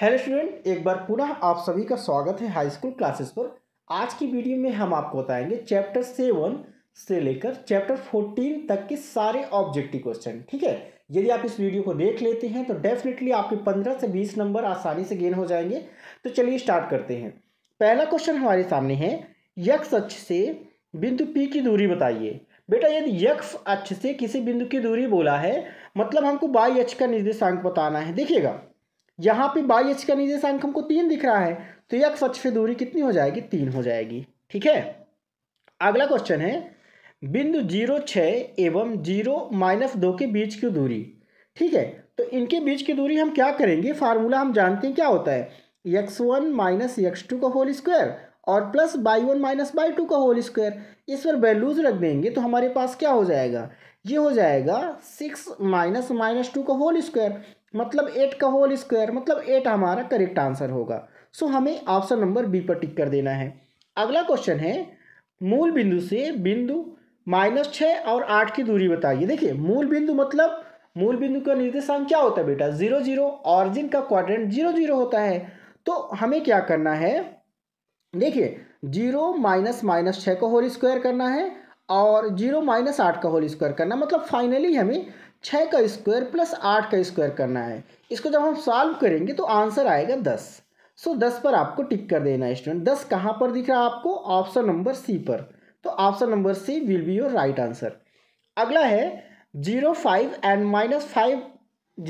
hello student एक बार पुनः आप सभी का स्वागत है हाई स्कूल क्लासेस पर आज की वीडियो में हम आपको बताएंगे चैप्टर सेवन से लेकर चैप्टर फोर्टीन तक के सारे ऑब्जेक्टिव क्वेश्चन ठीक है यदि आप इस वीडियो को देख लेते हैं तो डेफिनेटली आपके पंद्रह से बीस नंबर आसानी से गेन हो जाएंगे तो चलिए स्टार्ट करते हैं पहला क्वेश्चन हमारे सामने है यक्ष अक्ष से बिंदु पी की दूरी बताइए बेटा यदि यक्ष अक्ष से किसी बिंदु की दूरी बोला है मतलब हमको बाई अक्ष का निर्देशांक बताना है देखिएगा यहाँ पे बाई एच का निर्देशांक हमको तीन दिख रहा है तो ये अक्ष से दूरी कितनी हो जाएगी तीन हो जाएगी ठीक है अगला क्वेश्चन है बिंदु जीरो छः एवं जीरो माइनस दो के बीच की दूरी ठीक है तो इनके बीच की दूरी हम क्या करेंगे फार्मूला हम जानते हैं क्या होता है x one minus x two का होल स्क्वायर और plus y one minus y two का होल स्क्वायर इस पर वैल्यूज़ रख देंगे तो हमारे पास क्या हो जाएगा ये हो जाएगा सिक्स माइनस माइनस टू का होल स्क्वायर मतलब एट का होल स्क्वायर मतलब एट हमारा करेक्ट आंसर होगा सो हमें ऑप्शन नंबर बी पर टिक कर देना है अगला क्वेश्चन है मूल बिंदु से बिंदु माइनस छः और आठ की दूरी बताइए देखिए मूल बिंदु मतलब मूल बिंदु का निर्देशांक क्या होता है बेटा जीरो जीरो ऑरिजिन का क्वाड्रेंट जीरो जीरो होता है तो हमें क्या करना है देखिए जीरो माइनस माइनस छः का होल स्क्वायर करना है और जीरो माइनस आठ का होल स्क्वायर करना मतलब फाइनली हमें छः का स्क्वायर प्लस आठ का स्क्वायर करना है इसको जब हम सॉल्व करेंगे तो आंसर आएगा दस सो दस पर आपको टिक कर देना है स्टूडेंट दस कहाँ पर दिख रहा है आपको ऑप्शन नंबर सी पर तो option number C will be your right answer अगला है zero five and minus five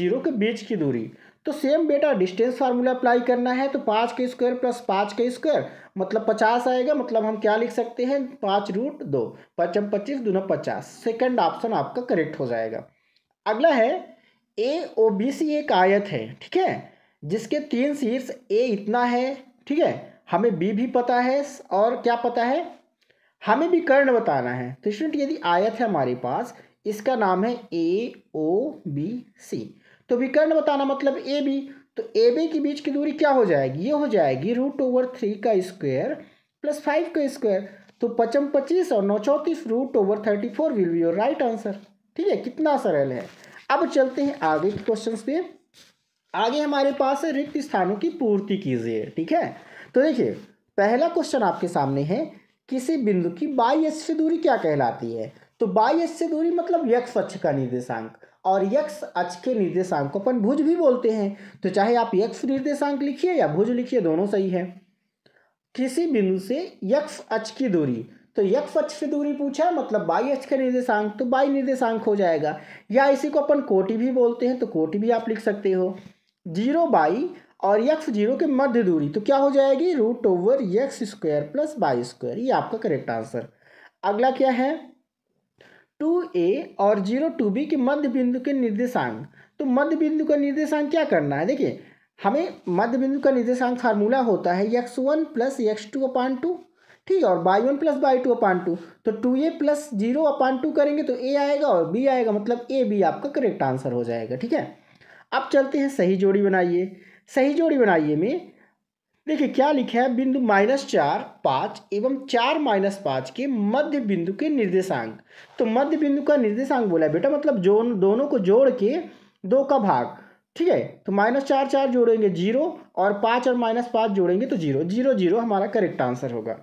zero के बीच की दूरी तो सेम बेटा डिस्टेंस फार्मूला अप्लाई करना है तो पाँच के स्क्वायर प्लस पाँच के स्क्वायर मतलब पचास आएगा मतलब हम क्या लिख सकते हैं पाँच रूट दो पचम पच्चीस दूना पचास सेकेंड ऑप्शन आपका करेक्ट हो जाएगा अगला है ए ओ बी सी एक आयत है ठीक है जिसके तीन शीर्ष ए इतना है ठीक है हमें बी भी पता है और क्या पता है हमें भी कर्ण बताना है तो स्टूडेंट यदि आयत है हमारे पास इसका नाम है ए ओ बी सी तो विकर्ण बताना मतलब ए बी तो ए बी के बीच की दूरी क्या हो जाएगी ये हो जाएगी रूट ओवर थ्री का स्क्वायर प्लस फाइव का स्क्वायर तो पचम पच्चीस और नौ चौंतीस root over thirty four will be your right answer ठीक है कितना सरल है अब चलते हैं आगे के क्वेश्चन पे आगे हमारे पास है रिक्त स्थानों की पूर्ति कीजिए ठीक है तो देखिए पहला क्वेश्चन आपके सामने है किसी बिंदु की से दूरी क्या कहलाती है तो से दूरी मतलब यक्ष अक्ष का निर्देशांक और यक्ष अक्ष के निर्देशांक को अपन भुज भी बोलते हैं तो चाहे आप यक्ष निर्देशांक लिखिए या भुज लिखिए दोनों सही है किसी बिंदु से यक्ष अक्ष की दूरी तो यक फच दूरी पूछा मतलब बाई एच का निर्देशांक तो बाई निर्देशांक हो जाएगा या इसी को अपन कोटि भी बोलते हैं तो कोटि भी आप लिख सकते हो जीरो बाई और यक्स जीरो के मध्य दूरी तो क्या हो जाएगी root over x square plus y square ये आपका करेक्ट आंसर अगला क्या है टू ए और जीरो टू बी के मध्य बिंदु के निर्देशांक तो मध्य बिंदु का निर्देशांक क्या करना है देखिए हमें मध्य बिंदु का निर्देशांक फार्मूला होता है x one plus x two upon two ठीक है और y one plus y two upon two तो two a plus zero upon two करेंगे तो ए आएगा और बी आएगा मतलब ए बी आपका करेक्ट आंसर हो जाएगा ठीक है अब चलते हैं सही जोड़ी बनाइए सही जोड़ी बनाइए में देखिए क्या लिखा है बिंदु माइनस चार पाँच एवं चार माइनस पाँच के मध्य बिंदु के निर्देशांक तो मध्य बिंदु का निर्देशांक बोला है बेटा मतलब जो दोनों को जोड़ के दो का भाग ठीक है तो माइनस चार चार जोड़ेंगे जीरो और पाँच और माइनस पाँच जोड़ेंगे तो जीरो जीरो जीरो हमारा करेक्ट आंसर होगा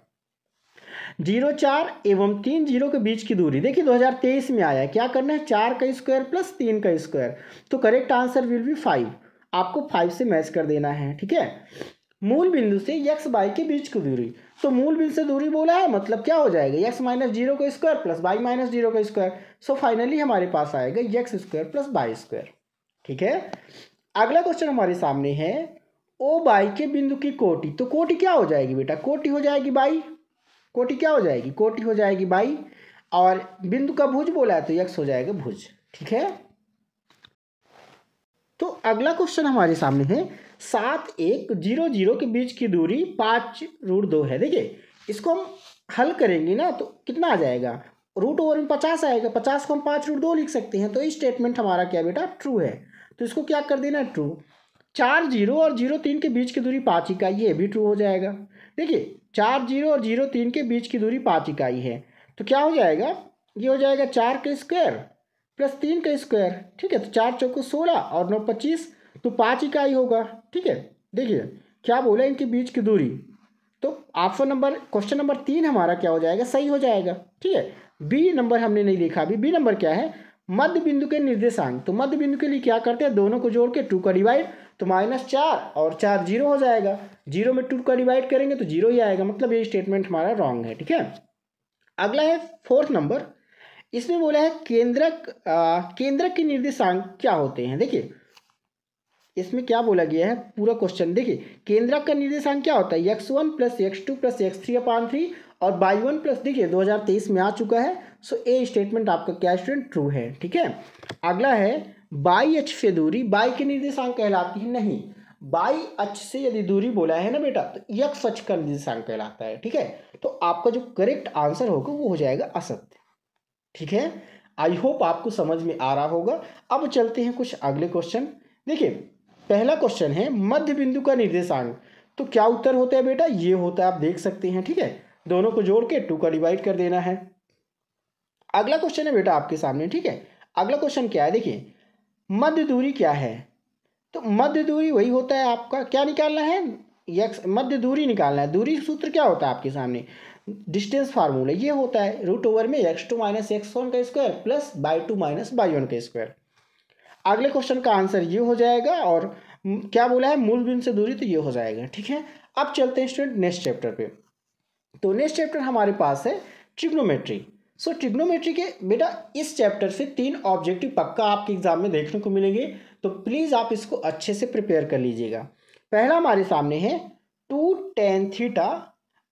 जीरो चार एवं तीन जीरो के बीच की दूरी देखिए 2023 में आया है क्या करना है चार का स्क्वायर प्लस तीन का स्क्वायर तो correct answer will be five आपको फाइव से मैच कर देना है ठीक है मूल बिंदु से यक्स बाई के बीच की दूरी तो मूल बिंदु से दूरी बोला है मतलब क्या हो जाएगा यक्स माइनस जीरो का square plus y minus zero का स्क्वायर सो फाइनली हमारे पास आएगा x square plus y square ठीक है अगला क्वेश्चन हमारे सामने है ओ बाई के बिंदु की कोटि तो कोटि क्या हो जाएगी बेटा कोटि हो जाएगी बाई कोटि क्या हो जाएगी कोटि हो जाएगी बाई और बिंदु का भुज बोला है तो यक्स हो जाएगा भुज ठीक है तो अगला क्वेश्चन हमारे सामने है सात एक जीरो जीरो के बीच की दूरी पाँच रूट दो है देखिए इसको हम हल करेंगे ना तो कितना आ जाएगा रूट ओवर में पचास आएगा पचास को हम पाँच रूट दो लिख सकते हैं तो ये स्टेटमेंट हमारा क्या बेटा ट्रू है तो इसको क्या कर देना ट्रू चार जीरो और जीरो तीन के बीच की दूरी पाँच इकाई ये भी ट्रू हो जाएगा देखिए चार जीरो और जीरो तीन के बीच की दूरी पाँच इकाई है तो क्या हो जाएगा ये हो जाएगा चार के स्क्वायर प्लस तीन का स्क्वायर ठीक है तो चार चौको सोलह और नौ पच्चीस तो पाँच इकाई होगा ठीक है देखिए क्या बोला इनके बीच की दूरी तो ऑप्शन नंबर क्वेश्चन नंबर तीन हमारा क्या हो जाएगा सही हो जाएगा ठीक है बी नंबर हमने नहीं लिखा अभी बी नंबर क्या है मध्य बिंदु के निर्देशांक तो मध्य बिंदु के लिए क्या करते हैं दोनों को जोड़ के टू का डिवाइड तो माइनस चार और चार जीरो हो जाएगा जीरो में टू का डिवाइड करेंगे तो जीरो ही आएगा मतलब ये स्टेटमेंट हमारा रॉन्ग है ठीक है अगला है फोर्थ नंबर इसमें बोला है केंद्रक आ, केंद्रक के निर्देशांक क्या होते हैं देखिए इसमें क्या बोला गया है पूरा क्वेश्चन देखिए केंद्रक का निर्देशांक क्या होता है x one plus x two plus x three upon three और बाई वन प्लस देखिए 2023 में आ चुका है सो ए स्टेटमेंट आपका क्या स्टूडेंट ट्रू है ठीक है अगला है बाई एच से दूरी बाई के निर्देशांक कहलाती है नहीं बाई अच से यदि दूरी बोला है ना बेटा तो यक सच का निर्देशांक कहलाता है ठीक है तो आपका जो करेक्ट आंसर होगा वो हो जाएगा असत्य ठीक है आई होप आपको समझ में आ रहा होगा अब चलते हैं कुछ अगले क्वेश्चन देखिए पहला क्वेश्चन है मध्य बिंदु का निर्देशांक तो क्या उत्तर होता है बेटा ये होता है आप देख सकते हैं ठीक है दोनों को जोड़ के टू का डिवाइड कर देना है अगला क्वेश्चन है बेटा आपके सामने ठीक है अगला क्वेश्चन क्या है देखिए मध्य दूरी क्या है तो मध्य दूरी वही होता है आपका क्या निकालना है यक्स मध्य दूरी निकालना है दूरी सूत्र क्या होता है आपके सामने डिस्टेंस फार्मूला ये होता है रूट ओवर में x two minus x one का square plus y two minus y one का स्क्वायर अगले क्वेश्चन का आंसर ये हो जाएगा और क्या बोला है मूल बिंदु से दूरी तो ये हो जाएगा ठीक है अब चलते हैं स्टूडेंट नेक्स्ट चैप्टर पे तो नेक्स्ट चैप्टर हमारे पास है ट्रिग्नोमेट्री सो so, ट्रिग्नोमेट्री के बेटा इस चैप्टर से तीन ऑब्जेक्टिव पक्का आपके एग्जाम में देखने को मिलेंगे तो प्लीज़ आप इसको अच्छे से प्रिपेयर कर लीजिएगा पहला हमारे सामने है टू टेन थीटा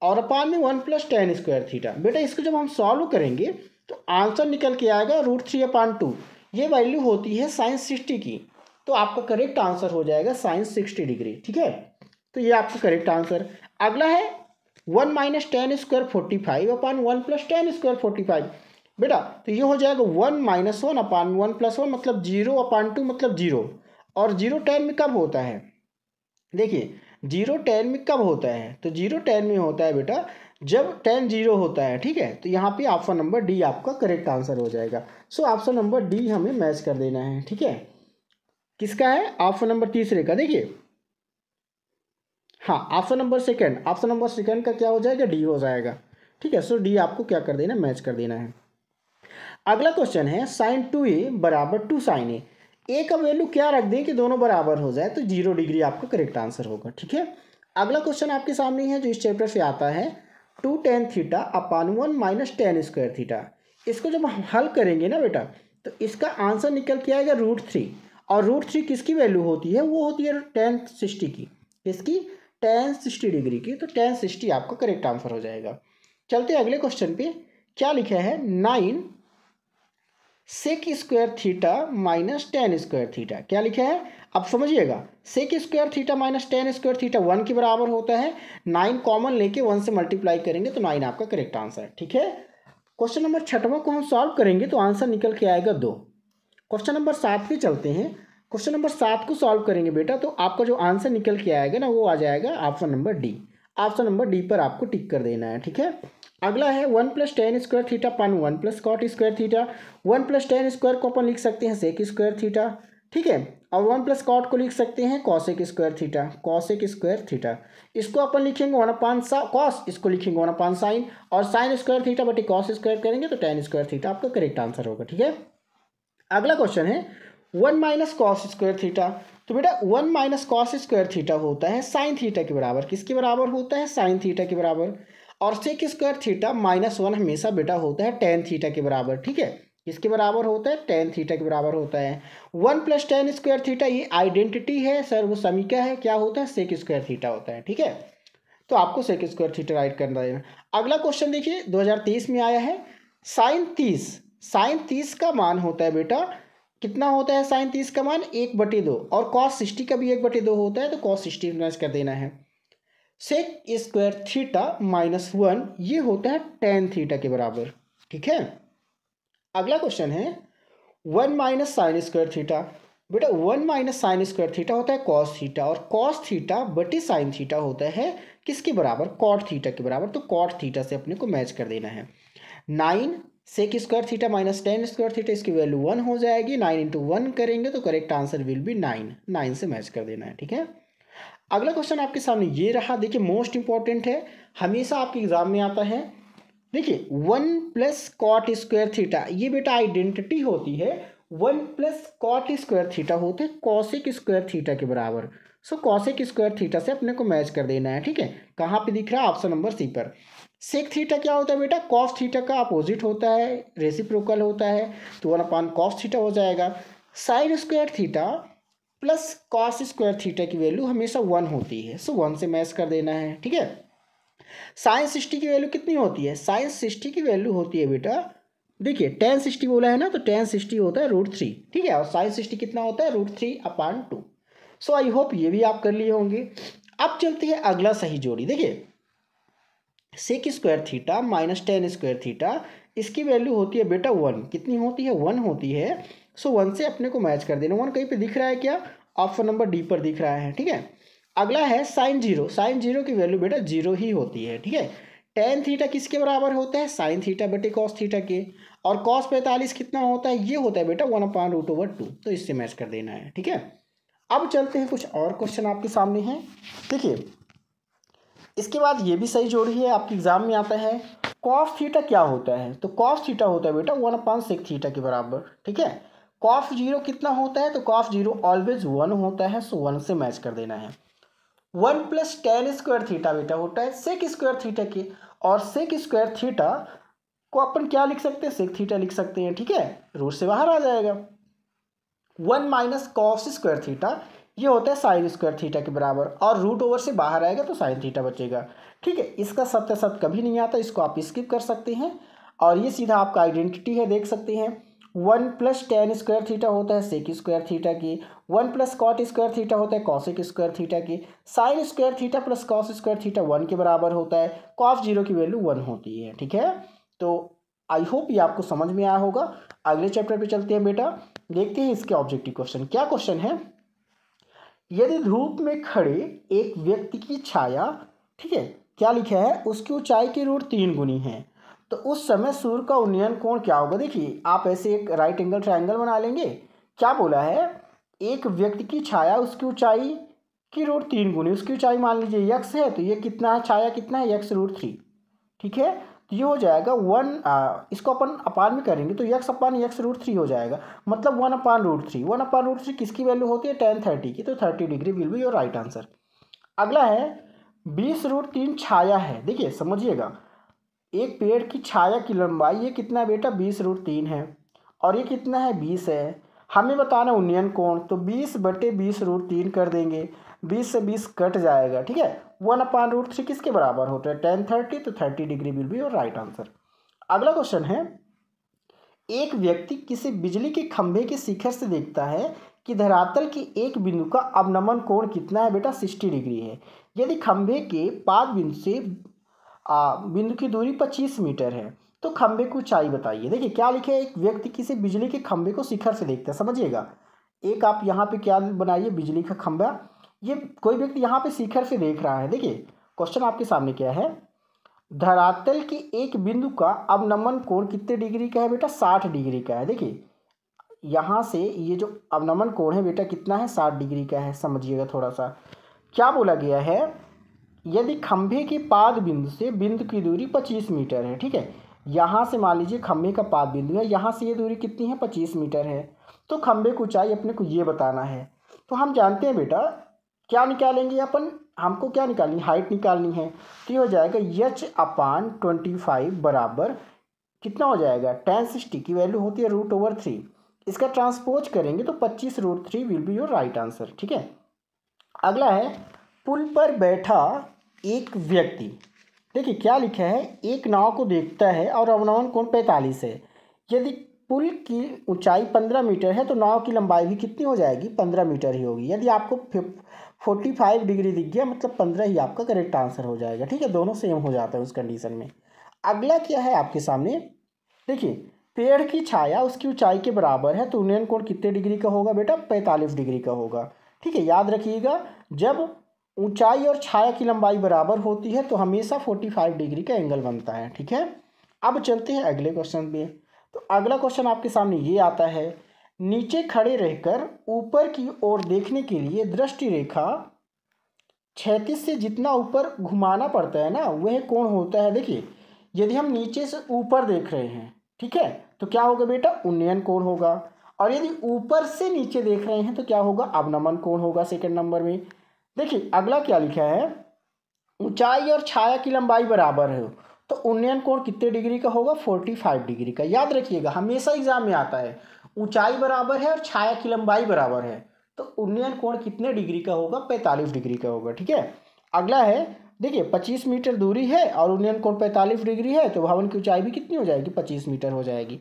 और अपान में one plus tan square theta बेटा इसको जब हम सॉल्व करेंगे तो आंसर निकल के आएगा रूट थ्री अपान टू ये वैल्यू होती है साइंस सिक्सटी की तो आपका करेक्ट आंसर हो जाएगा साइंस सिक्सटी डिग्री ठीक है तो ये आपका करेक्ट आंसर अगला है one minus tan square forty five upon one plus tan square forty five बेटा तो ये हो जाएगा one minus one upon one plus one मतलब जीरो अपान टू मतलब जीरो और जीरो टेन में कब होता है देखिए जीरो टेन में कब होता है तो जीरो टेन में होता है बेटा जब टेन जीरो होता है ठीक है तो यहाँ पे ऑप्शन नंबर डी आपका करेक्ट आंसर हो जाएगा सो ऑप्शन नंबर डी हमें मैच कर देना है ठीक है किसका है ऑप्शन नंबर तीसरे का देखिए हाँ option number second option number second का क्या हो जाएगा डी हो जाएगा ठीक है सो डी आपको क्या कर देना मैच कर देना है अगला क्वेश्चन है साइन टू ए बराबर टू साइन ए ए का वैल्यू क्या रख दें कि दोनों बराबर हो जाए तो जीरो डिग्री आपका करेक्ट आंसर होगा ठीक है अगला क्वेश्चन आपके सामने है जो इस चैप्टर से आता है two tan theta upon one minus tan square theta इसको जब हम हल करेंगे ना बेटा तो इसका आंसर निकल के आएगा रूट थ्री और रूट थ्री किसकी वैल्यू होती है वो होती है टेन सिक्सटी की किसकी टेन सिक्सटी डिग्री की तो टेन सिक्सटी आपका करेक्ट आंसर हो जाएगा चलते अगले क्वेश्चन पे क्या लिखा है nine sec square theta minus tan square theta क्या लिखा है अब समझिएगा sec square theta minus tan square theta one के बराबर होता है नाइन कॉमन लेके वन से मल्टीप्लाई करेंगे तो नाइन आपका करेक्ट आंसर है ठीक है क्वेश्चन नंबर छठवा को हम सॉल्व करेंगे तो आंसर निकल के आएगा दो क्वेश्चन नंबर सात पे चलते हैं क्वेश्चन नंबर सात को सॉल्व करेंगे बेटा तो आपका जो आंसर निकल के आएगा ना वो आ जाएगा option number D option number D पर आपको टिक कर देना है ठीक है अगला है one plus tan square theta पन one plus cot square theta one plus tan square को अपन लिख सकते हैं सेक स्क्वायर थीटा ठीक है और वन प्लस कॉट को लिख सकते हैं cosec square theta cosec square theta इसको अपन लिखेंगे वन अपान सा कॉस इसको लिखेंगे वन अपान साइन और साइन स्क्वायर थीटा बटी कॉस स्क्वायर करेंगे तो टेन स्क्वायर थीटा आपका करेक्ट आंसर होगा ठीक है अगला क्वेश्चन है one minus cos square theta तो बेटा one minus cos square theta होता है साइन थीटा के बराबर किसके बराबर होता है साइन थीटा के बराबर और sec square theta minus one हमेशा बेटा होता है टेन थीटा के बराबर ठीक है इसके बराबर होता है टेन थीटा के बराबर होता है one plus tan square theta ये आइडेंटिटी है सर वो समीका है क्या होता है सेक स्क्वायर थीटा होता है ठीक है तो आपको सेक स्क्वायर थीटा राइट करना है अगला क्वेश्चन देखिए 2030 में आया है साइन तीस साइन तीस का मान होता है बेटा कितना होता है साइन तीस का मान एक बटे दो और कॉस सिक्सटी का भी एक बटे दो होता है तो कॉस सिक्सटी कर देना है sec square theta minus one ये होता है टेन थीटा के बराबर ठीक है अगला क्वेश्चन है one minus sine square theta बेटा one minus sine square theta होता है कॉस थीटा और कॉस थीटा बटे साइन थीटा होता है किसके बराबर कॉट थीटा के बराबर तो कॉट थीटा से अपने को मैच कर देना है nine sec square theta minus tan square theta इसकी वैल्यू वन हो जाएगी नाइन इंटू वन करेंगे तो correct answer will be nine nine से मैच कर देना है ठीक है अगला क्वेश्चन आपके सामने ये रहा देखिए मोस्ट इंपॉर्टेंट है हमेशा आपके एग्जाम में आता है देखिए one plus cot square theta ये बेटा आइडेंटिटी होती है one plus cot square theta होते हैं कॉसिक स्क्वायर थीटा के बराबर सो कॉसिक स्क्वायर थीटा से अपने को मैच कर देना है ठीक है कहाँ पे दिख रहा है ऑप्शन नंबर सी पर सेक थीटा क्या होता है बेटा कॉस थीटा का अपोजिट होता है रेसिप्रोकल होता है तो वन अपान कॉस थीटा हो जाएगा sine square theta plus cos square theta की वैल्यू हमेशा वन होती है सो वन से मैच कर देना है ठीक है साइन सिक्सटी की वैल्यू कितनी होती है साइन सिक्सटी की वैल्यू होती है बेटा देखिए टेन सिक्सटी बोला है ना तो टेन सिक्सटी होता है रूट थ्री ठीक है और साइन सिक्सटी कितना होता है root three upon two so I hope ये भी आप कर लिए होंगे अब चलते हैं अगला सही जोड़ी देखिए sec square theta minus tan square theta इसकी वैल्यू होती है बेटा वन कितनी होती है वन होती है सो वन से अपने को मैच कर देना वन कहीं पे दिख रहा है क्या ऑप्शन नंबर डी पर दिख रहा है ठीक है अगला है साइन जीरो साइन जीरो की वैल्यू बेटा जीरो ही होती है ठीक है टेन थीटा किसके बराबर होता है साइन थीटा बेटे कॉस थीटा के और कॉस पैंतालीस कितना होता है ये होता है बेटा one upon root over two तो इससे मैच कर देना है ठीक है अब चलते हैं कुछ और क्वेश्चन आपके सामने हैं देखिए इसके बाद ये भी सही जोड़ी है आपके एग्जाम में आता है कॉस थीटा क्या होता है तो कॉस थीटा होता है बेटा वन अपॉन सिक्स थीटा के बराबर ठीक है कॉफ जीरो कितना होता है तो कॉफ जीरो ऑलवेज वन होता है सो वन से मैच कर देना है one plus tan square theta बेटा होता है सेक स्क्वायर थीटा के और सेक स्क्वायर थीटा को अपन क्या लिख सकते हैं सेक थीटा लिख सकते हैं ठीक है रूट से बाहर आ जाएगा one minus cos square theta ये होता है साइन स्क्वायर थीटा के बराबर और रूट ओवर से बाहर आएगा तो साइन थीटा बचेगा ठीक है इसका सत्य सत्य कभी नहीं आता इसको आप स्किप कर सकते हैं और ये सीधा आपका आइडेंटिटी है देख सकते हैं one plus tan square theta होता है सेक स्क्वायर थीटा की one plus cot square theta होता है कॉसिक स्क्वायर थीटा की sine square theta plus cos square theta one के बराबर होता है कॉफ जीरो की वैल्यू वन होती है ठीक है तो आई होप ये आपको समझ में आया होगा अगले चैप्टर पे चलते हैं बेटा देखते हैं इसके ऑब्जेक्टिव क्वेश्चन क्या क्वेश्चन है यदि धूप में खड़े एक व्यक्ति की छाया ठीक है क्या लिखा है उसकी ऊंचाई की रूट तीन गुनी है तो उस समय सूर्य का उन्नयन कोण क्या होगा देखिए आप ऐसे एक राइट एंगल ट्राइंगल बना लेंगे क्या बोला है एक व्यक्ति की छाया उसकी ऊंचाई की रूट तीन गुनी उसकी ऊंचाई मान लीजिए यक्स है तो ये कितना है छाया कितना है यक्स रूट थ्री ठीक है तो ये हो जाएगा वन इसको अपन अपान में करेंगे तो x upon x root three हो जाएगा मतलब one upon root three one upon root three किसकी वैल्यू होती है टेन थर्टी की तो thirty degree will be your right answer अगला है बीस रूट तीन छाया है देखिए समझिएगा एक पेड़ की छाया की लंबाई ये कितना बेटा बीस रूट तीन है और ये कितना है बीस है हमें बताना उन्नयन कोण तो बीस बटे बीस रूट तीन कर देंगे बीस से बीस कट जाएगा ठीक है वन अपान रूट थ्री किसके बराबर होता है टेन थर्टी तो थर्टी डिग्री विल बी और राइट आंसर अगला क्वेश्चन है एक व्यक्ति किसी बिजली के खंभे के शिखर से देखता है कि धरातल के एक बिंदु का अवनमन कोण कितना है बेटा सिक्सटी डिग्री है यदि खंभे के पाद बिंदु से बिंदु की दूरी पच्चीस मीटर है तो खंभे की ऊंचाई बताइए देखिए क्या लिखे एक व्यक्ति किसी बिजली के खम्भे को शिखर से देखता है समझिएगा एक आप यहाँ पे क्या बनाइए बिजली का खंभा ये कोई व्यक्ति यहाँ पे शिखर से देख रहा है देखिए क्वेश्चन आपके सामने क्या है धरातल के एक बिंदु का अवनमन कोण कितने डिग्री का है बेटा साठ डिग्री का है देखिए यहाँ से ये जो अवनमन कोण है बेटा कितना है साठ डिग्री का है समझिएगा थोड़ा सा क्या बोला गया है यदि खंभे के पाद बिंदु से बिंदु की दूरी पच्चीस मीटर है ठीक है यहाँ से मान लीजिए खंभे का पाद बिंदु है यहाँ से ये दूरी कितनी है पच्चीस मीटर है तो खंभे को ऊंचाई अपने को ये बताना है तो हम जानते हैं बेटा क्या निकालेंगे अपन हमको क्या निकालनी हाइट निकालनी है तो ये हो जाएगा यच अपान ट्वेंटी फाइव बराबर कितना हो जाएगा टेन सिक्सटी की वैल्यू होती है रूट ओवर थ्री इसका ट्रांसपोज करेंगे तो पच्चीस root three will be your right answer ठीक है अगला है पुल पर बैठा एक व्यक्ति देखिए क्या लिखा है एक नाव को देखता है और अवनावन कोण पैंतालीस है यदि पुल की ऊंचाई पंद्रह मीटर है तो नाव की लंबाई भी कितनी हो जाएगी पंद्रह मीटर ही होगी यदि आपको फोर्टी फाइव डिग्री दिख गया मतलब पंद्रह ही आपका करेक्ट आंसर हो जाएगा ठीक है दोनों सेम हो जाता है उस कंडीशन में अगला क्या है आपके सामने देखिए पेड़ की छाया उसकी ऊंचाई के बराबर है तो उन्नयन कोण कितने डिग्री का होगा बेटा पैंतालीस डिग्री का होगा ठीक है याद रखिएगा जब ऊंचाई और छाया की लंबाई बराबर होती है तो हमेशा फोर्टी फाइव डिग्री का एंगल बनता है ठीक है अब चलते हैं अगले क्वेश्चन पे तो अगला क्वेश्चन आपके सामने ये आता है नीचे खड़े रहकर ऊपर की ओर देखने के लिए दृष्टि रेखा छैतीस से जितना ऊपर घुमाना पड़ता है ना वह कौन होता है देखिए यदि हम नीचे से ऊपर देख रहे हैं ठीक है तो क्या होगा बेटा उन्नयन कोण होगा और यदि ऊपर से नीचे देख रहे हैं तो क्या होगा अवनमन कोण होगा सेकंड नंबर में देखिए अगला क्या लिखा है ऊंचाई और छाया की लंबाई बराबर है तो उन्नयन कोण कितने डिग्री का होगा फोर्टी फाइव डिग्री का याद रखिएगा हमेशा एग्जाम में आता है ऊंचाई बराबर है और छाया की लंबाई बराबर है तो उन्नयन कोण कितने डिग्री का होगा पैंतालीस डिग्री का होगा ठीक है अगला है देखिए पच्चीस मीटर दूरी है और उन्नयन कोण पैंतालीस डिग्री है तो भवन की ऊंचाई भी कितनी हो जाएगी पच्चीस मीटर हो जाएगी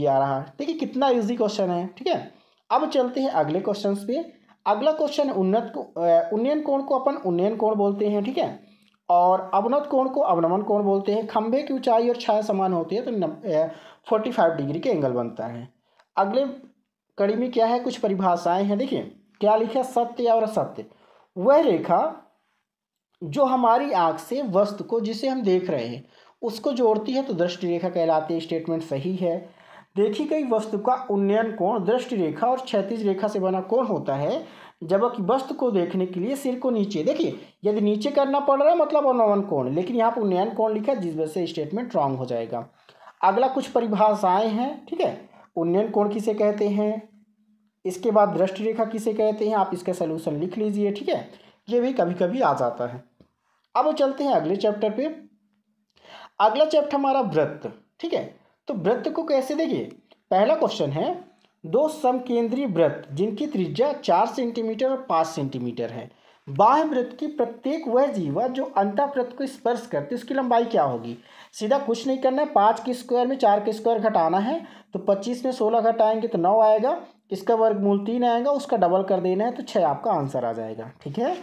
ये आ रहा देखिए कितना ईजी क्वेश्चन है ठीक है अब चलते हैं अगले क्वेश्चन पे अगला क्वेश्चन उन्नत उन्नयन कोण को अपन उन्नयन कोण बोलते हैं ठीक है और अवनत कोण को अवनमन कोण बोलते हैं खंभे की ऊंचाई और छाया समान होती है तो फोर्टी फाइव डिग्री के एंगल बनता है अगले कड़ी में क्या है कुछ परिभाषाएं हैं देखिए क्या लिखा सत्य और असत्य वह रेखा जो हमारी आँख से वस्तु को जिसे हम देख रहे हैं उसको जोड़ती है तो दृष्टि रेखा कहलाती है स्टेटमेंट सही है देखी गई वस्तु का उन्नयन कोण दृष्टि रेखा और क्षैतिज रेखा से बना कोण होता है जबकि वस्तु को देखने के लिए सिर को नीचे देखिए यदि नीचे करना पड़ रहा है मतलब अनवन कोण लेकिन यहाँ पर उन्नयन कोण लिखा है जिस वजह से स्टेटमेंट रॉन्ग हो जाएगा अगला कुछ परिभाषाएं हैं ठीक है उन्नयन कोण किसे कहते हैं इसके बाद दृष्टि रेखा किसे कहते हैं आप इसका सोल्यूशन लिख लीजिए ठीक है ये भी कभी कभी आ जाता है अब चलते हैं अगले चैप्टर पर अगला चैप्टर हमारा व्रत ठीक है तो वृत्त को कैसे देखिए पहला क्वेश्चन है दो समकेंद्रीय वृत्त जिनकी त्रिज्या चार सेंटीमीटर और पाँच सेंटीमीटर है बाह्य वृत्त की प्रत्येक वह जीवा जो अंतः वृत्त को स्पर्श करती है उसकी लंबाई क्या होगी सीधा कुछ नहीं करना है पाँच के स्क्वायर में चार के स्क्वायर घटाना है तो पच्चीस में सोलह घटाएंगे तो नौ आएगा इसका वर्गमूल तीन आएगा उसका डबल कर देना है तो छः आपका आंसर आ जाएगा ठीक है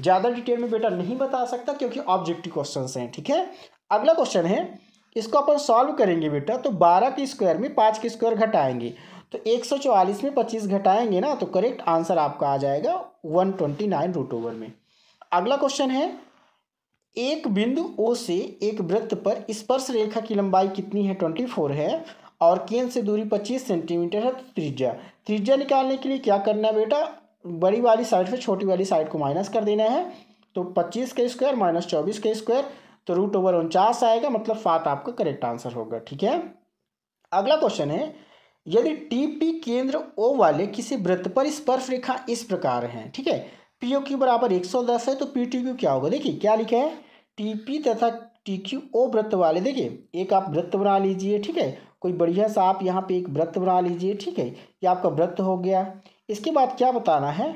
ज़्यादा डिटेल में बेटा नहीं बता सकता क्योंकि ऑब्जेक्टिव क्वेश्चन हैं ठीक है अगला क्वेश्चन है इसको अपन सॉल्व करेंगे बेटा तो बारह के स्क्वायर में पाँच के स्क्वायर घटाएंगे तो एक सौ चौवालीस में पच्चीस घटाएंगे ना तो करेक्ट आंसर आपका आ जाएगा one twenty nine root over में अगला क्वेश्चन है एक बिंदु ओ से एक वृत्त पर स्पर्श रेखा की लंबाई कितनी है ट्वेंटी फोर है और केंद्र से दूरी पच्चीस सेंटीमीटर है तो त्रिज्या त्रिज्या निकालने के लिए क्या करना है बेटा बड़ी वाली साइड से छोटी वाली साइड को माइनस कर देना है तो पच्चीस के स्क्वायर माइनस चौबीस के स्क्वायर तो रूट ओवर उनचास आएगा मतलब सात आपका करेक्ट आंसर होगा ठीक है अगला क्वेश्चन है यदि टी पी केंद्र ओ वाले किसी वृत्त पर स्पर्श रेखा इस प्रकार है ठीक है पी ओ क्यू बराबर एक सौ दस है तो पी टी क्यू क्या होगा देखिए क्या लिखा है टी पी तथा टी क्यू ओ वृत्त वाले देखिए एक आप वृत्त बना लीजिए ठीक है कोई बढ़िया सा आप यहाँ पे एक वृत्त बना लीजिए ठीक है ये आपका वृत्त हो गया इसके बाद क्या बताना है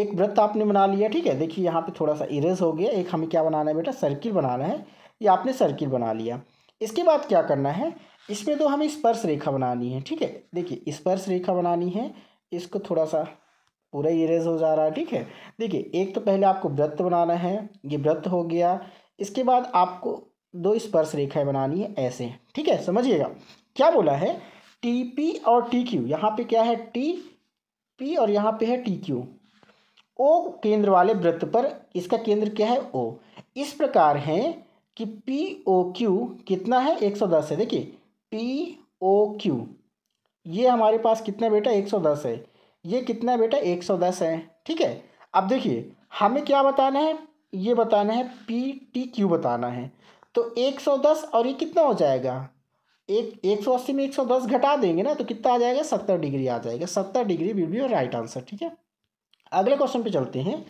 एक वृत्त आपने बना लिया ठीक है देखिए यहाँ पे थोड़ा सा इरेज हो गया एक हमें क्या बनाना है बेटा सर्किल बनाना है ये आपने सर्किल बना लिया इसके बाद क्या करना है इसमें तो हमें स्पर्श रेखा बनानी है ठीक है देखिए स्पर्श रेखा बनानी है इसको थोड़ा सा पूरा इरेज हो जा रहा है ठीक है देखिए एक तो पहले आपको वृत्त बनाना है ये वृत्त हो गया इसके बाद आपको दो स्पर्श रेखाएँ बनानी है ऐसे ठीक है समझिएगा क्या बोला है टी पी और टी क्यू यहाँ पे क्या है टी पी और यहाँ पे है टी क्यू ओ केंद्र वाले वृत्त पर इसका केंद्र क्या है ओ इस प्रकार है कि पी ओ क्यू कितना है एक सौ दस है देखिए पी ओ क्यू ये हमारे पास कितना बेटा एक सौ दस है ये कितना बेटा एक सौ दस है ठीक है अब देखिए हमें क्या बताना है ये बताना है पी टी क्यू बताना है तो एक सौ दस और ये कितना हो जाएगा एक एक सौ अस्सी में एक सौ दस घटा देंगे ना तो कितना आ जाएगा सत्तर डिग्री आ जाएगा सत्तर degree will be right answer ठीक है अगले क्वेश्चन पे चलते हैं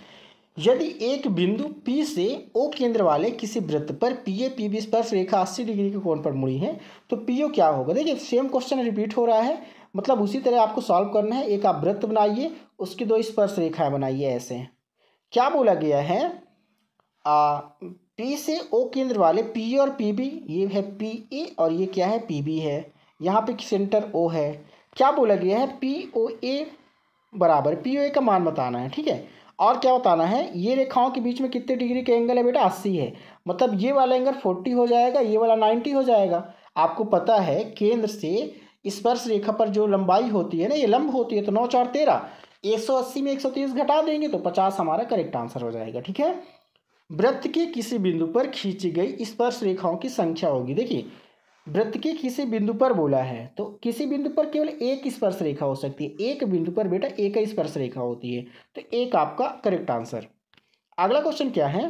यदि एक बिंदु P से O केंद्र वाले किसी वृत्त पर पी ए पी बी स्पर्श रेखा अस्सी डिग्री के कोण पर मुड़ी है तो पी ओ क्या होगा देखिए सेम क्वेश्चन रिपीट हो रहा है मतलब उसी तरह आपको सॉल्व करना है एक आप वृत्त बनाइए उसकी दो स्पर्श रेखाएं बनाइए ऐसे क्या बोला गया है आ, पी से ओ केंद्र वाले पी और पी बी ये है पी ए और ये क्या है पी बी है यहाँ पे सेंटर ओ है क्या बोला गया है पी ओ ए बराबर पी का मान बताना है ठीक है और क्या बताना है ये रेखाओं के बीच में कितने डिग्री के एंगल है बेटा अस्सी है मतलब ये वाला एंगल फोर्टी हो जाएगा ये वाला नाइन्टी हो जाएगा आपको पता है केंद्र से स्पर्श रेखा पर जो लंबाई होती है ना ये लंब होती है तो नौ चार तेरह एक सौ अस्सी में एक सौ तीस घटा देंगे तो पचास हमारा करेक्ट आंसर हो जाएगा ठीक है वृत्त के किसी बिंदु पर खींची गई स्पर्श रेखाओं की संख्या होगी देखिए वृत्त के किसी बिंदु पर बोला है तो किसी बिंदु पर केवल एक स्पर्श रेखा हो सकती है एक बिंदु पर बेटा एक ही स्पर्श रेखा होती है तो एक आपका करेक्ट आंसर अगला क्वेश्चन क्या है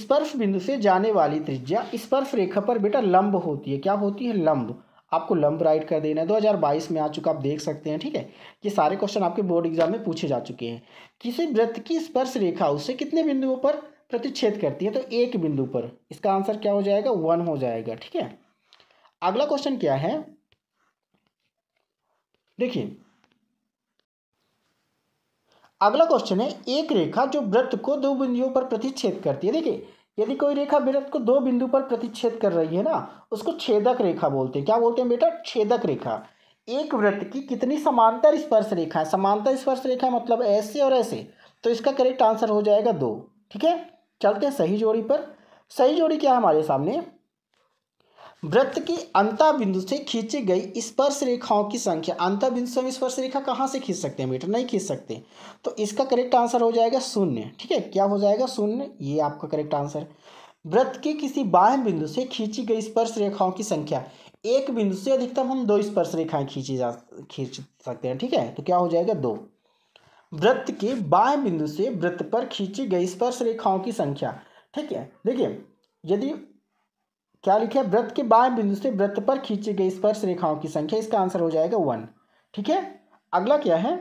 स्पर्श बिंदु से जाने वाली त्रिज्या स्पर्श रेखा पर बेटा लंब होती है क्या होती है लंब आपको लंब राइट कर देना है 2022 में आ चुका आप देख सकते हैं ठीक है ये सारे क्वेश्चन आपके बोर्ड एग्जाम में पूछे जा चुके हैं किसी वृत्त की स्पर्श रेखा उससे कितने बिंदुओं पर प्रतिच्छेद करती है तो एक बिंदु पर इसका आंसर क्या हो जाएगा वन हो जाएगा ठीक है अगला क्वेश्चन क्या है देखिए अगला क्वेश्चन है एक रेखा जो वृत्त को दो बिंदुओं पर प्रतिच्छेद करती है देखिए यदि कोई रेखा वृत्त को दो बिंदु पर प्रतिच्छेद कर रही है ना उसको छेदक रेखा बोलते हैं क्या बोलते हैं बेटा छेदक रेखा एक वृत्त की कितनी समांतर स्पर्श रेखा है समांतर स्पर्श रेखा मतलब ऐसे और ऐसे तो इसका करेक्ट आंसर हो जाएगा दो ठीक है चलते हैं सही जोड़ी पर सही जोड़ी क्या है हमारे सामने वृत्त की अंता बिंदु से खींची गई स्पर्श रेखाओं की संख्या अंता बिंदु से हम स्पर्श रेखा कहाँ से खींच सकते हैं मीटर नहीं खींच सकते तो इसका करेक्ट आंसर हो जाएगा शून्य ठीक है क्या हो जाएगा शून्य ये आपका करेक्ट आंसर वृत्त के किसी बाह्य बिंदु से खींची गई स्पर्श रेखाओं की संख्या एक बिंदु से अधिकतम हम दो स्पर्श रेखाएं खींची जा खींच सकते हैं ठीक है तो क्या हो जाएगा दो वृत्त के बाह्य बिंदु से वृत्त पर खींची गई स्पर्श रेखाओं की संख्या ठीक है देखिए यदि क्या लिखे वृत्त के बाह्य बिंदु से वृत्त पर खींची गई स्पर्श रेखाओं की संख्या इसका आंसर हो जाएगा वन ठीक है अगला क्या है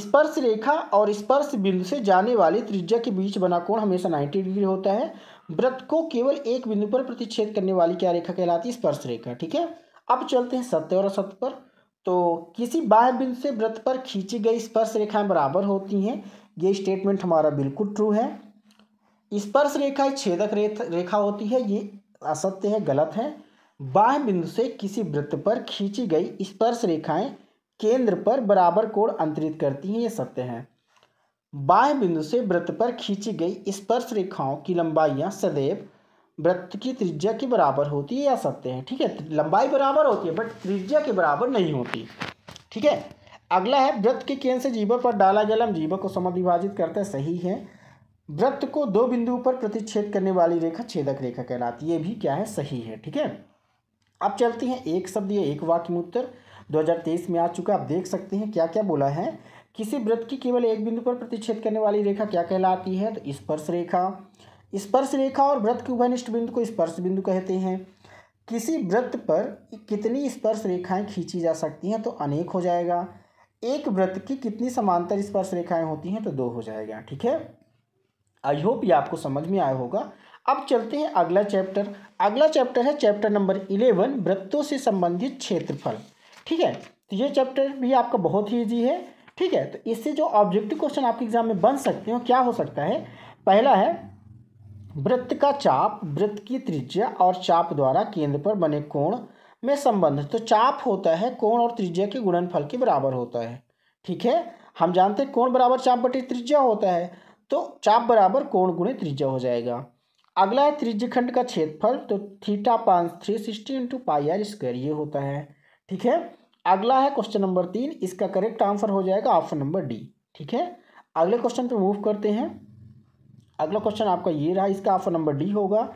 स्पर्श रेखा और स्पर्श बिंदु से जाने वाली त्रिज्या के बीच बना कोण हमेशा नाइन्टी डिग्री होता है व्रत को केवल एक बिंदु पर प्रतिच्छेद करने वाली क्या रेखा कहलाती है स्पर्श रेखा ठीक है अब चलते हैं सत्य और असत्य पर तो किसी बाह्य बिंदु से व्रत पर खींची गई स्पर्श रेखाएं बराबर होती हैं ये स्टेटमेंट हमारा बिल्कुल ट्रू है स्पर्श रेखा छेदक रेखा होती है ये असत्य है गलत है बाह्य बिंदु से किसी वृत्त पर खींची गई स्पर्श रेखाएं केंद्र पर बराबर कोण अंतरित करती हैं ये सत्य है बाह्य बिंदु से वृत्त पर खींची गई स्पर्श रेखाओं की लंबाइयां सदैव वृत्त की त्रिज्या के बराबर होती है या सत्य है ठीक है लंबाई बराबर होती है बट त्रिज्या के बराबर नहीं होती ठीक है अगला है वृत्त के केंद्र से जीवक पर डाला गया हम जीवक को समविभाजित करते हैं सही है वृत्त को दो बिंदुओं पर प्रतिच्छेद करने वाली रेखा छेदक रेखा कहलाती है ये भी क्या है सही है ठीक है अब चलते हैं एक शब्द या एक वाक्य में उत्तर 2023 में आ चुका आप देख सकते हैं क्या क्या बोला है किसी वृत्त की केवल एक बिंदु पर प्रतिच्छेद करने वाली रेखा क्या कहलाती है तो स्पर्श रेखा स्पर्श रेखा और व्रत के उभयनिष्ठ बिंदु को स्पर्श बिंदु कहते हैं किसी व्रत पर कितनी स्पर्श रेखाएं खींची जा सकती हैं तो अनेक हो जाएगा एक व्रत की कितनी समांतर स्पर्श रेखाएं होती हैं तो दो हो जाएगा ठीक है आई होप ये आपको समझ में आया होगा अब चलते हैं अगला चैप्टर अगला चैप्टर है चैप्टर नंबर इलेवन व्रतों से संबंधित क्षेत्रफल ठीक है तो ये चैप्टर भी आपका बहुत ही ईजी है ठीक है तो इससे जो ऑब्जेक्टिव क्वेश्चन आपके एग्जाम में बन सकते हैं क्या हो सकता है पहला है वृत्त का चाप वृत्त की त्रिज्या और चाप द्वारा केंद्र पर बने कोण में संबंध तो चाप होता है कोण और त्रिज्या के गुणनफल के बराबर होता है ठीक है हम जानते हैं कोण बराबर चाप बटे त्रिज्या होता है तो चाप बराबर कोण गुणे त्रिज्या हो जाएगा अगला है त्रिज्य खंड का क्षेत्रफल तो थीटा पांच three sixty into pi r square ये होता है ठीक है अगला है क्वेश्चन नंबर तीन इसका करेक्ट आंसर हो जाएगा ऑप्शन नंबर डी ठीक है अगले क्वेश्चन पर मूव करते हैं अगला क्वेश्चन आपका ये रहा इसका ऑप्शन नंबर डी होगा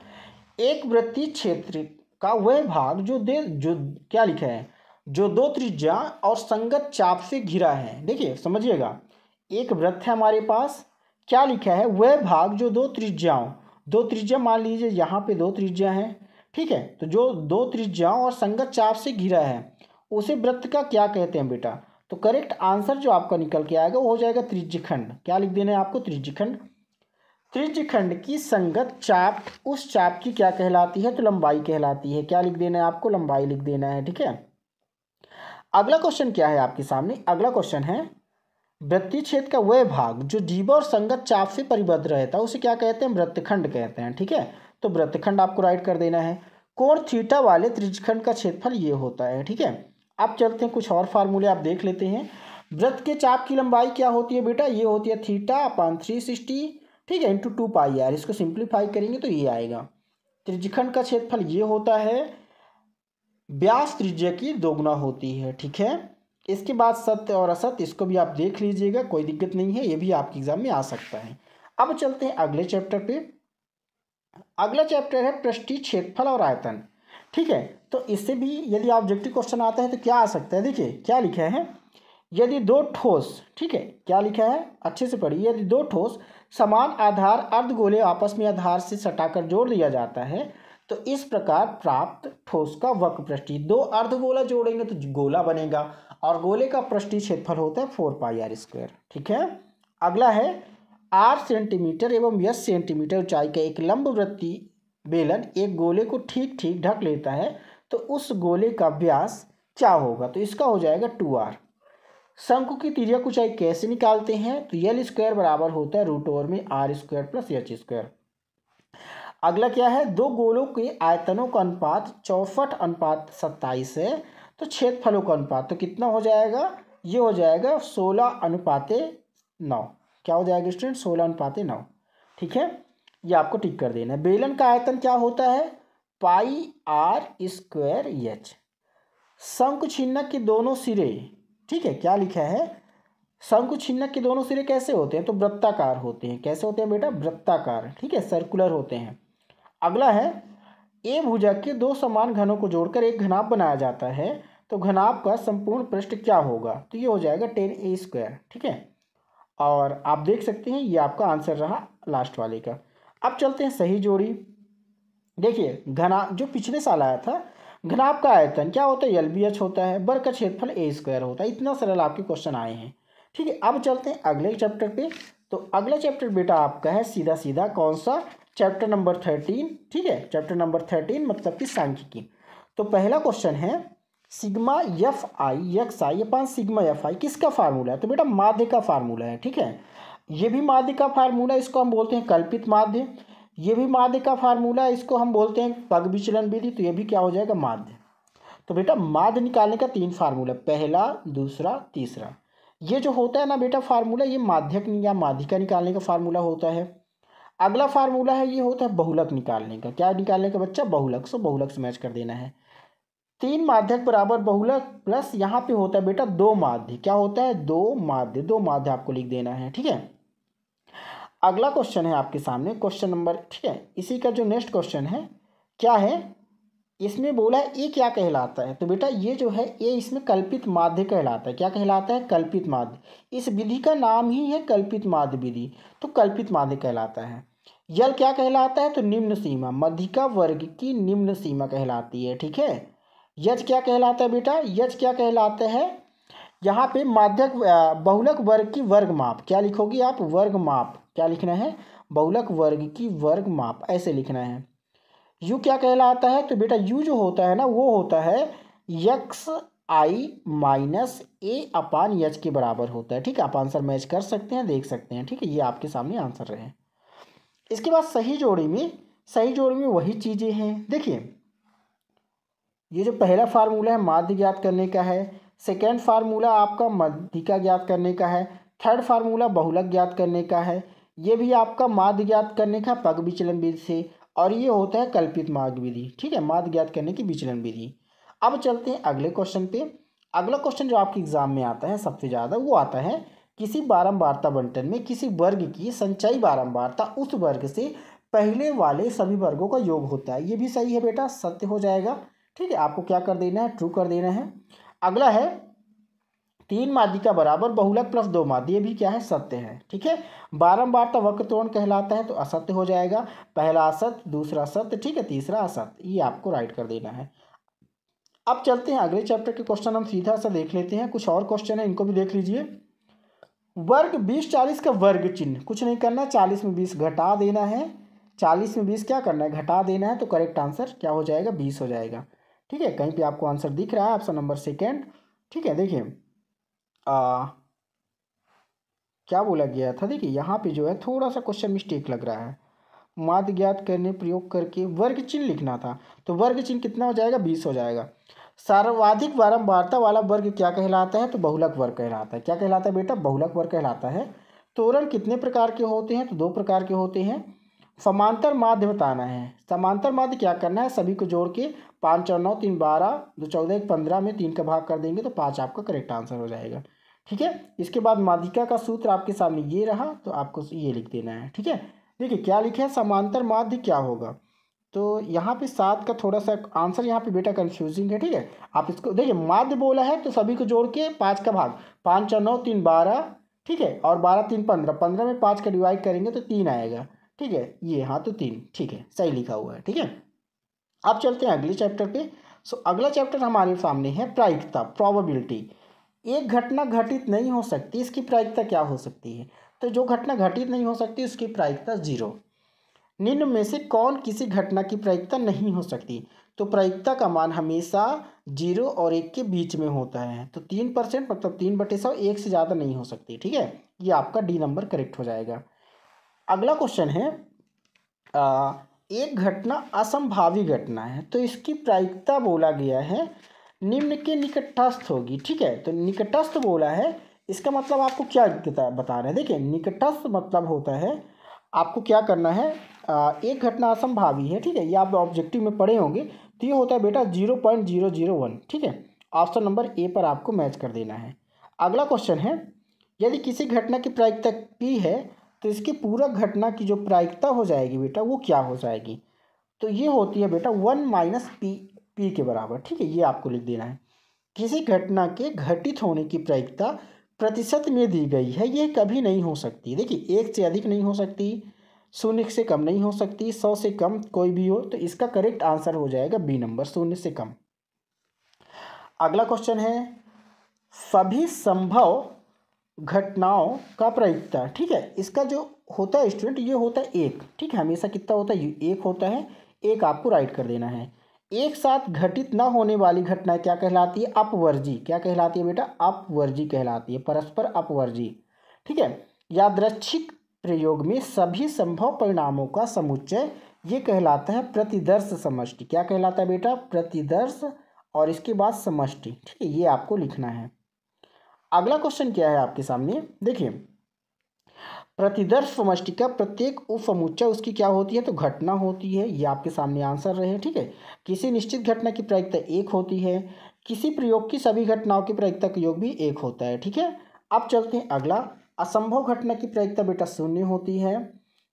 एक वृत्ति क्षेत्र का वह भाग जो दे जो क्या लिखा है जो दो त्रिज्या और संगत चाप से घिरा है देखिए समझिएगा एक वृत्त है हमारे पास क्या लिखा है वह भाग जो दो त्रिज्याओं दो त्रिज्या मान लीजिए यहाँ पे दो त्रिज्या है ठीक है तो जो दो त्रिज्याओं और संगत चाप से घिरा है उसे वृत्त का क्या कहते हैं बेटा तो करेक्ट आंसर जो आपका निकल के आएगा वो हो जाएगा त्रिज्यखंड क्या लिख देना है आपको त्रिज्यखंड त्रिजखंड की संगत चाप उस चाप की क्या कहलाती है तो लंबाई कहलाती है क्या लिख देना है आपको लंबाई लिख देना है ठीक है अगला क्वेश्चन क्या है आपके सामने अगला क्वेश्चन है वृत्ति छेद का वह भाग जो जीव और संगत चाप से परिबद्ध रहता है उसे क्या कहते हैं वृत्तखंड कहते हैं ठीक है तो वृत्तखंड आपको राइट कर देना है कोण थीटा वाले त्रिजखंड का क्षेत्रफल ये होता है ठीक है आप चलते हैं कुछ और फार्मूले आप देख लेते हैं वृत्त के चाप की लंबाई क्या होती है बेटा ये होती है थीटा अपान थ्री सिक्सटी ठीक है इंटू टू पाई आर इसको सिंप्लीफाई करेंगे तो ये आएगा त्रिजखंड का क्षेत्रफल ये होता है व्यास त्रिज्या की दोगुना होती है ठीक है इसके बाद सत्य और असत इसको भी आप देख लीजिएगा कोई दिक्कत नहीं है ये भी आपके एग्जाम में आ सकता है अब चलते हैं अगले चैप्टर पे अगला चैप्टर है पृष्ठी क्षेत्रफल और आयतन ठीक है तो इससे भी यदि ऑब्जेक्टिव क्वेश्चन आता है तो क्या आ सकता है देखिए क्या लिखा है यदि दो ठोस ठीक है क्या लिखा है अच्छे से पढ़िए यदि दो ठोस समान आधार अर्धगोले आपस में आधार से सटाकर जोड़ लिया जाता है तो इस प्रकार प्राप्त ठोस का वक पृष्टि दो अर्धगोला जोड़ेंगे तो गोला बनेगा और गोले का पृष्ठी क्षेत्रफल होता है फोर पाई आर स्क्वायर ठीक है अगला है आर सेंटीमीटर एवं यस सेंटीमीटर ऊंचाई का एक लंब वृत्ति बेलन एक गोले को ठीक ठीक ढक लेता है तो उस गोले का व्यास क्या होगा तो इसका हो जाएगा टू आर शंकु की कुछ आई कैसे निकालते हैं तो यल स्क्वायर बराबर होता है रूट ओवर में r square plus h square अगला क्या है दो गोलों के आयतनों का अनुपात चौसठ अनुपात सत्ताईस है तो क्षेत्रफलों का अनुपात तो कितना हो जाएगा ये हो जाएगा सोलह अनुपात नौ क्या हो जाएगा स्टूडेंट सोलह अनुपात नौ ठीक है ये आपको टिक कर देना है बेलन का आयतन क्या होता है पाई आर स्क्वायर एच शंकु छिन्नक के दोनों सिरे ठीक है क्या लिखा है शंकु छिन्नक के दोनों सिरे कैसे होते हैं तो वृत्ताकार होते हैं कैसे होते हैं बेटा वृत्ताकार ठीक है सर्कुलर होते हैं अगला है ए भुजा के दो समान घनों को जोड़कर एक घनाप बनाया जाता है तो घनाप का संपूर्ण पृष्ठ क्या होगा तो ये हो जाएगा टेन ए स्क्वायर ठीक है और आप देख सकते हैं ये आपका आंसर रहा लास्ट वाले का अब चलते हैं सही जोड़ी देखिए घना जो पिछले साल आया था घनाप का आयतन क्या होता है एल बी एच होता है वर्ग का क्षेत्रफल ए स्क्वायर होता है इतना सरल आपके क्वेश्चन आए हैं ठीक है अब चलते हैं अगले चैप्टर पे तो अगला चैप्टर बेटा आपका है सीधा सीधा कौन सा चैप्टर नंबर थर्टीन ठीक है चैप्टर नंबर थर्टीन मतलब कि सांख्यिकी तो पहला क्वेश्चन है sigma f i x i ये सिग्मा एफ आई किसका फार्मूला है तो बेटा माध्य का फार्मूला है ठीक है ये भी माध्य का फार्मूला इसको हम बोलते हैं कल्पित माध्य ये भी माध्य का फार्मूला है इसको हम बोलते हैं पग विचलन विधि तो ये भी क्या हो जाएगा माध्य तो बेटा माध्य निकालने का तीन फार्मूला पहला दूसरा तीसरा ये जो होता है ना बेटा फार्मूला ये माध्यक या माध्यिका निकालने का फार्मूला होता है अगला फार्मूला है ये होता है बहुलक निकालने का क्या निकालने का बच्चा बहुलक सो बहुलक से मैच कर देना है तीन माध्यक बराबर बहुलक प्लस यहाँ पे होता है बेटा दो माध्य क्या होता है दो माध्य दो माध्य आपको लिख देना है ठीक है अगला क्वेश्चन है आपके सामने क्वेश्चन नंबर ठीक है इसी का जो नेक्स्ट क्वेश्चन है क्या है इसमें बोला ए क्या कहलाता है तो बेटा ये जो है ए इसमें कल्पित माध्य कहलाता है क्या कहलाता है कल्पित माध्य इस विधि का नाम ही है कल्पित माध्य विधि तो कल्पित माध्य कहलाता है यल क्या कहलाता है तो निम्न सीमा मध्यिका वर्ग की निम्न सीमा कहलाती है ठीक है यज क्या कहलाता है बेटा यज क्या कहलाता है यहाँ पे माध्यक बहुलक वर्ग की वर्ग माप क्या लिखोगी आप वर्ग माप क्या लिखना है बहुलक वर्ग की वर्ग माप ऐसे लिखना है यू क्या कहलाता है तो बेटा यू जो होता है ना वो होता है यक्स आई माइनस ए अपान यच के बराबर होता है ठीक है आप आंसर मैच कर सकते हैं देख सकते हैं ठीक है ये आपके सामने आंसर रहे इसके बाद सही जोड़ी में सही जोड़ी में वही चीज़ें हैं देखिए ये जो पहला फार्मूला है माध्य ज्ञात करने का है सेकेंड फार्मूला आपका मध्यिका ज्ञात करने का है थर्ड फार्मूला बहुलक ज्ञात करने का है ये भी आपका माद ज्ञात करने का पग विचलन विधि से और ये होता है कल्पित मार्ग विधि ठीक है माद ज्ञात करने की विचलन विधि अब चलते हैं अगले क्वेश्चन पे अगला क्वेश्चन जो आपके एग्जाम में आता है सबसे ज़्यादा वो आता है किसी बारंबारता बंटन में किसी वर्ग की संचाई बारंबारता उस वर्ग से पहले वाले सभी वर्गों का योग होता है ये भी सही है बेटा सत्य हो जाएगा ठीक है आपको क्या कर देना है ट्रू कर देना है अगला है तीन मादी का बराबर बहुलक प्लस दो मादी ये भी क्या है सत्य है ठीक है बारम्बार तो वक्रतोण कहलाता है तो असत्य हो जाएगा पहला असत्य दूसरा सत्य ठीक है तीसरा असत्य ये आपको राइट कर देना है अब चलते हैं अगले चैप्टर के क्वेश्चन हम सीधा सा देख लेते हैं कुछ और क्वेश्चन है इनको भी देख लीजिए वर्ग बीस चालीस का वर्ग चिन्ह कुछ नहीं करना चालीस में बीस घटा देना है चालीस में बीस क्या करना है घटा देना है तो करेक्ट आंसर क्या हो जाएगा बीस हो जाएगा ठीक है कहीं पे आपको आंसर दिख रहा है ऑप्शन नंबर सेकेंड ठीक है देखिए आ, क्या बोला गया था देखिए यहाँ पे जो है थोड़ा सा क्वेश्चन मिस्टेक लग रहा है माद ज्ञात करने प्रयोग करके वर्ग चिन्ह लिखना था तो वर्ग चिन्ह कितना हो जाएगा बीस हो जाएगा सर्वाधिक वारंबारता वाला वर्ग क्या कहलाता है तो बहुलक वर्ग कहलाता है क्या कहलाता है बेटा बहुलक वर्ग कहलाता है तोरण कितने प्रकार के होते हैं तो दो प्रकार के होते हैं समांतर माध्य बताना है समांतर माध्य क्या करना है सभी को जोड़ के पाँच चार नौ तीन बारह दो चौदह एक पंद्रह में तीन का भाग कर देंगे तो पाँच आपका करेक्ट आंसर हो जाएगा ठीक है इसके बाद माध्यिका का सूत्र आपके सामने ये रहा तो आपको ये लिख देना है ठीक है देखिए क्या लिखे है समांतर माध्य क्या होगा तो यहाँ पे सात का थोड़ा सा आंसर यहाँ पे बेटा कंफ्यूजिंग है ठीक है आप इसको देखिए माध्य बोला है तो सभी को जोड़ के पाँच का भाग पाँच चार नौ तीन बारह ठीक है और बारह तीन पंद्रह पंद्रह में पाँच का डिवाइड करेंगे तो तीन आएगा ठीक है ये हाँ तो तीन ठीक है सही लिखा हुआ है ठीक है अब चलते हैं अगले चैप्टर पे सो अगला चैप्टर हमारे सामने है प्रायिकता प्रॉबिलिटी एक घटना घटित नहीं हो सकती इसकी प्रायिकता क्या हो सकती है तो जो घटना घटित नहीं हो सकती उसकी प्रायिकता जीरो निम्न में से कौन किसी घटना की प्रायिकता नहीं हो सकती तो प्रायिकता का मान हमेशा जीरो और एक के बीच में होता है तो तीन परसेंट मतलब तीन बटे सौ एक से ज़्यादा नहीं हो सकती ठीक है ये आपका डी नंबर करेक्ट हो जाएगा अगला क्वेश्चन है आ, एक घटना असंभावी घटना है तो इसकी प्रायिकता बोला गया है निम्न के निकटस्थ होगी ठीक है तो निकटस्थ बोला है इसका मतलब आपको क्या बता रहे हैं देखिए निकटस्थ मतलब होता है आपको क्या करना है आ, एक घटना असंभावी है ठीक है ये आप ऑब्जेक्टिव में पढ़े होंगे तो ये होता है बेटा zero point zero zero one ठीक है ऑप्शन नंबर ए पर आपको मैच कर देना है अगला क्वेश्चन है यदि किसी घटना की प्रायिकता पी है तो इसकी पूरा घटना की जो प्रायिकता हो जाएगी बेटा वो क्या हो जाएगी तो ये होती है बेटा वन माइनस पी पी के बराबर ठीक है ये आपको लिख देना है किसी घटना के घटित होने की प्रायिकता प्रतिशत में दी गई है ये कभी नहीं हो सकती देखिए एक से अधिक नहीं हो सकती शून्य से कम नहीं हो सकती सौ से कम कोई भी हो तो इसका करेक्ट आंसर हो जाएगा बी नंबर शून्य से कम अगला क्वेश्चन है सभी संभव घटनाओं का प्रायिकता ठीक है इसका जो होता है स्टूडेंट ये होता है एक ठीक है हमेशा कितना होता है एक होता है एक आपको राइट कर देना है एक साथ घटित ना होने वाली घटनाएं क्या कहलाती है अपवर्जी क्या कहलाती है बेटा अपवर्जी कहलाती है परस्पर अपवर्जी ठीक है यादृक्षिक प्रयोग में सभी संभव परिणामों का समुच्चय ये कहलाता है प्रतिदर्श समष्टि क्या कहलाता है बेटा प्रतिदर्श और इसके बाद समष्टि ठीक है ये आपको लिखना है अगला क्वेश्चन क्या है आपके सामने देखिए प्रतिदर्श समष्टि का प्रत्येक उपमुच्चा उसकी क्या होती है तो घटना होती है ये आपके सामने आंसर रहे ठीक है किसी निश्चित घटना की प्रायिकता एक होती है किसी प्रयोग की सभी घटनाओं की प्रायिकता का योग भी एक होता है ठीक है अब चलते हैं अगला असंभव घटना की प्रायिकता बेटा शून्य होती है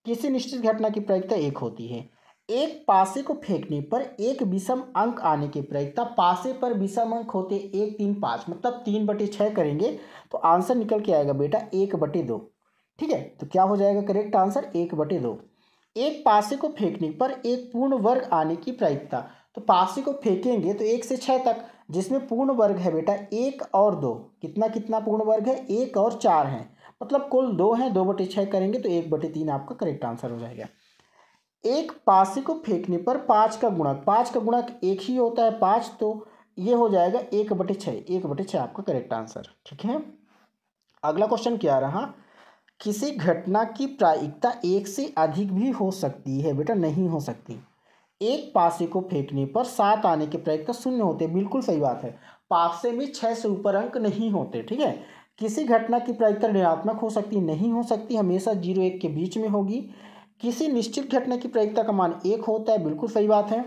किसी निश्चित घटना की प्रायिकता एक होती है एक पासे को फेंकने पर एक विषम अंक आने की प्रयोगता पासे पर विषम अंक होते एक तीन पाँच मतलब तीन बटे छः करेंगे तो आंसर निकल के आएगा बेटा एक बटे दो ठीक है तो क्या हो जाएगा करेक्ट आंसर एक बटे दो एक पासे को फेंकने पर एक पूर्ण वर्ग आने की प्रयोगता तो पासे को फेंकेंगे तो एक से छः तक जिसमें पूर्ण वर्ग है बेटा एक और दो कितना कितना पूर्ण वर्ग है एक और चार हैं मतलब कुल दो हैं दो बटे छः करेंगे तो एक बटे तीन आपका करेक्ट आंसर हो जाएगा एक पासे को फेंकने पर पाँच का गुणक पाँच का गुणक एक ही होता है पाँच तो ये हो जाएगा एक बटे छः एक बटे छः आपका करेक्ट आंसर ठीक है अगला क्वेश्चन क्या रहा किसी घटना की प्रायिकता एक से अधिक भी हो सकती है बेटा नहीं हो सकती एक पासे को फेंकने पर सात आने की प्रायिकता शून्य होते हैं बिल्कुल सही बात है पासे में छः से ऊपर अंक नहीं होते ठीक है किसी घटना की प्रायिकता ऋणात्मक हो सकती नहीं हो सकती हमेशा जीरो एक के बीच में होगी किसी निश्चित घटना की प्रायिकता का मान एक होता है बिल्कुल सही बात है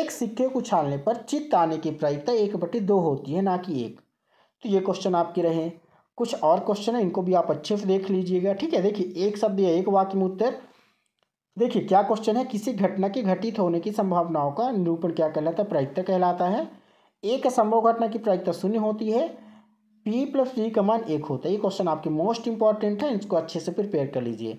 एक सिक्के को छालने पर चित्त आने की प्रायिकता एक बटी दो होती है ना कि एक तो ये क्वेश्चन आपके रहे कुछ और क्वेश्चन है इनको भी आप अच्छे से देख लीजिएगा ठीक है देखिए एक शब्द या एक वाक्य में उत्तर देखिए क्या क्वेश्चन है किसी घटना के घटित होने की संभावनाओं का निरूपण क्या कहलाता है प्रायिकता कहलाता है एक असंभव घटना की प्रायिकता शून्य होती है पी प्लस सी का मान एक होता है ये क्वेश्चन आपके मोस्ट इंपॉर्टेंट है इसको अच्छे से प्रिपेयर कर लीजिए